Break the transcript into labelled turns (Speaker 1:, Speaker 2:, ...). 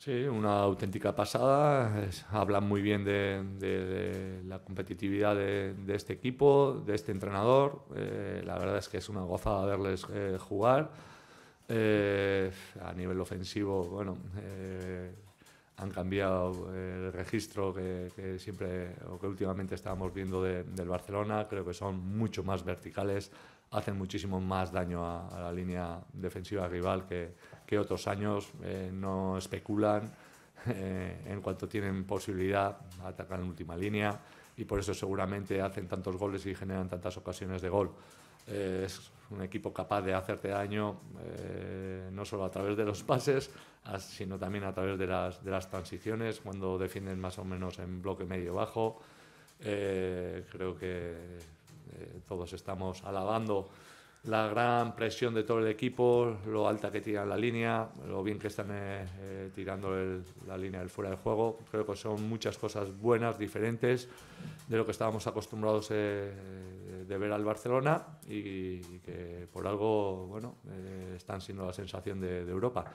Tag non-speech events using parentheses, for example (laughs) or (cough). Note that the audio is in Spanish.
Speaker 1: Sí, una auténtica pasada. hablan muy bien de, la competitividad de, este equipo, de este entrenador. Eh, la verdad es que es una gozada verles eh, jugar. Eh, a nivel ofensivo, bueno, han cambiado el registro que, siempre o que últimamente estábamos viendo del Barcelona. Creo que son mucho más verticales, hacen muchísimo más daño a la línea defensiva rival que, que otros años eh, no especulan (laughs) eh, en cuanto tienen posibilidad, atacar en última línea y por eso seguramente hacen tantos goles y generan tantas ocasiones de gol. Eh, es un equipo capaz de hacerte daño eh, no solo a través de los (laughs) pases, sino también a través de las, de las transiciones, cuando defienden más o menos en bloque medio-bajo. Eh, creo que todos estamos alabando la gran presión de todo el equipo, lo alta que tiran la línea, lo bien que están eh, eh, tirando la línea del fuera de juego. Creo que son muchas cosas buenas, diferentes de lo que estábamos acostumbrados eh, de ver al Barcelona y, que por algo bueno, están siendo la sensación de Europa.